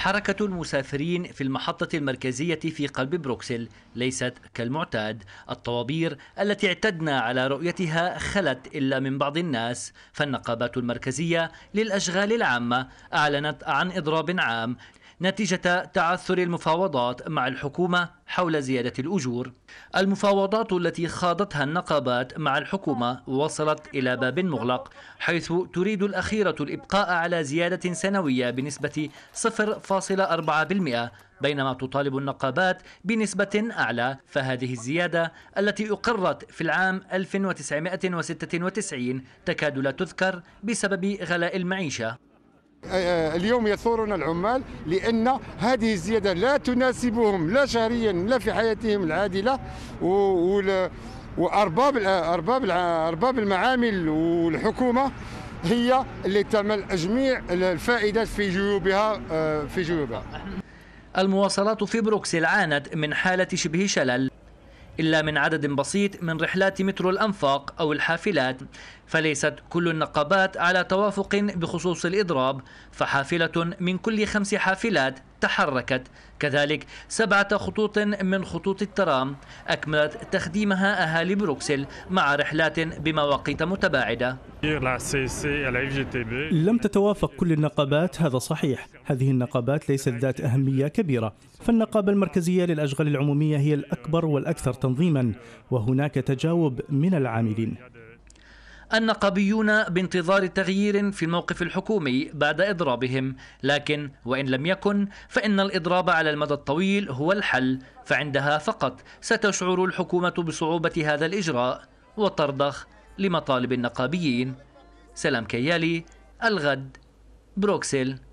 حركة المسافرين في المحطة المركزية في قلب بروكسل ليست كالمعتاد الطوابير التي اعتدنا على رؤيتها خلت إلا من بعض الناس فالنقابات المركزية للأشغال العامة أعلنت عن إضراب عام نتيجة تعثر المفاوضات مع الحكومة حول زيادة الأجور المفاوضات التي خاضتها النقابات مع الحكومة وصلت إلى باب مغلق حيث تريد الأخيرة الإبقاء على زيادة سنوية بنسبة 0.4% بينما تطالب النقابات بنسبة أعلى فهذه الزيادة التي أقرت في العام 1996 تكاد لا تذكر بسبب غلاء المعيشة آه، آه، اليوم يثورنا العمال لان هذه الزياده لا تناسبهم لا شهريا لا في حياتهم العادله وارباب ارباب ارباب المعامل والحكومه هي اللي تعمل جميع الفائدات في جيوبها آه، في جيوبها المواصلات في بروكسل عانت من حاله شبه شلل إلا من عدد بسيط من رحلات مترو الأنفاق أو الحافلات فليست كل النقابات على توافق بخصوص الإضراب فحافلة من كل خمس حافلات تحركت كذلك سبعة خطوط من خطوط الترام أكملت تخديمها أهالي بروكسل مع رحلات بمواقيت متباعدة لم تتوافق كل النقابات هذا صحيح هذه النقابات ليست ذات أهمية كبيرة فالنقابة المركزية للأشغال العمومية هي الأكبر والأكثر تنظيما وهناك تجاوب من العاملين النقابيون بانتظار تغيير في الموقف الحكومي بعد إضرابهم لكن وإن لم يكن فإن الإضراب على المدى الطويل هو الحل فعندها فقط ستشعر الحكومة بصعوبة هذا الإجراء وترضخ لمطالب النقابيين سلام كيالي الغد بروكسل